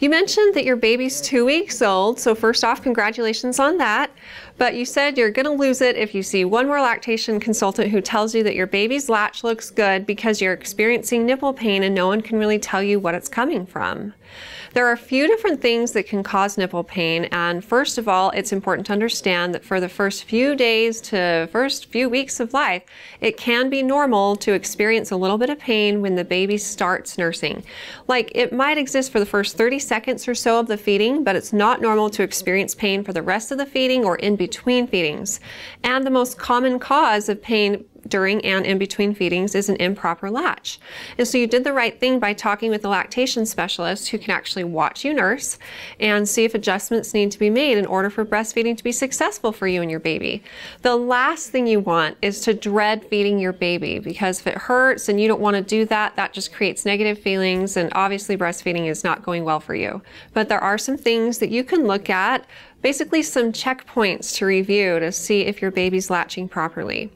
You mentioned that your baby's two weeks old, so first off, congratulations on that but you said you're going to lose it if you see one more lactation consultant who tells you that your baby's latch looks good because you're experiencing nipple pain and no one can really tell you what it's coming from. There are a few different things that can cause nipple pain, and first of all, it's important to understand that for the first few days to first few weeks of life, it can be normal to experience a little bit of pain when the baby starts nursing. Like it might exist for the first 30 seconds or so of the feeding, but it's not normal to experience pain for the rest of the feeding or in between between feedings. And the most common cause of pain during and in between feedings is an improper latch. And so you did the right thing by talking with a lactation specialist who can actually watch you nurse and see if adjustments need to be made in order for breastfeeding to be successful for you and your baby. The last thing you want is to dread feeding your baby because if it hurts and you don't want to do that, that just creates negative feelings and obviously breastfeeding is not going well for you. But there are some things that you can look at basically some checkpoints to review to see if your baby's latching properly.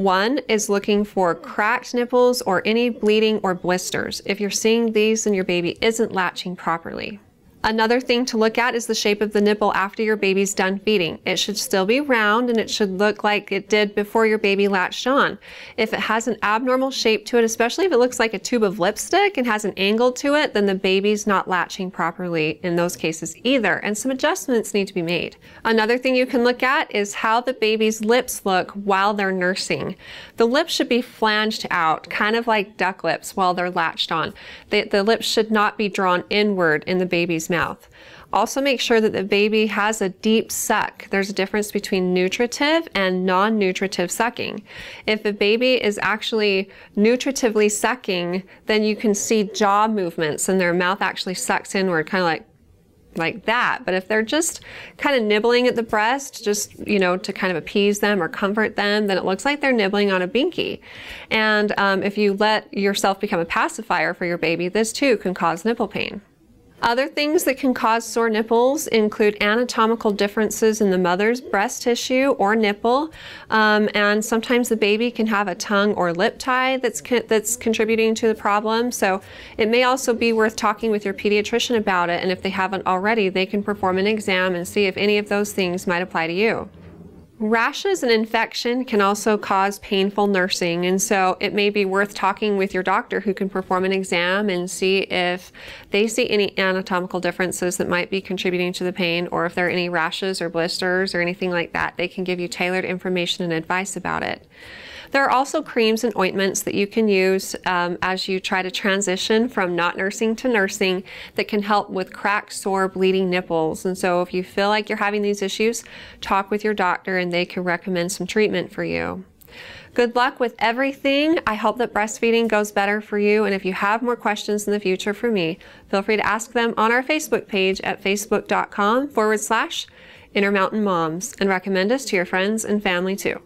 One is looking for cracked nipples or any bleeding or blisters. If you're seeing these, then your baby isn't latching properly. Another thing to look at is the shape of the nipple after your baby's done feeding. It should still be round and it should look like it did before your baby latched on. If it has an abnormal shape to it, especially if it looks like a tube of lipstick and has an angle to it, then the baby's not latching properly in those cases either. And some adjustments need to be made. Another thing you can look at is how the baby's lips look while they're nursing. The lips should be flanged out, kind of like duck lips while they're latched on. The, the lips should not be drawn inward in the baby's mouth. Also make sure that the baby has a deep suck. There's a difference between nutritive and non-nutritive sucking. If the baby is actually nutritively sucking, then you can see jaw movements and their mouth actually sucks inward, kind of like like that. But if they're just kind of nibbling at the breast, just, you know, to kind of appease them or comfort them, then it looks like they're nibbling on a binky. And um, if you let yourself become a pacifier for your baby, this too can cause nipple pain. Other things that can cause sore nipples include anatomical differences in the mother's breast tissue or nipple, um, and sometimes the baby can have a tongue or lip tie that's con that's contributing to the problem. So it may also be worth talking with your pediatrician about it, and if they haven't already, they can perform an exam and see if any of those things might apply to you. Rashes and infection can also cause painful nursing, and so it may be worth talking with your doctor who can perform an exam and see if they see any anatomical differences that might be contributing to the pain or if there are any rashes or blisters or anything like that. They can give you tailored information and advice about it. There are also creams and ointments that you can use um, as you try to transition from not nursing to nursing that can help with cracked, sore, bleeding nipples. And so if you feel like you're having these issues, talk with your doctor and and they can recommend some treatment for you. Good luck with everything. I hope that breastfeeding goes better for you. And if you have more questions in the future for me, feel free to ask them on our Facebook page at facebook.com forward slash Intermountain Moms and recommend us to your friends and family too.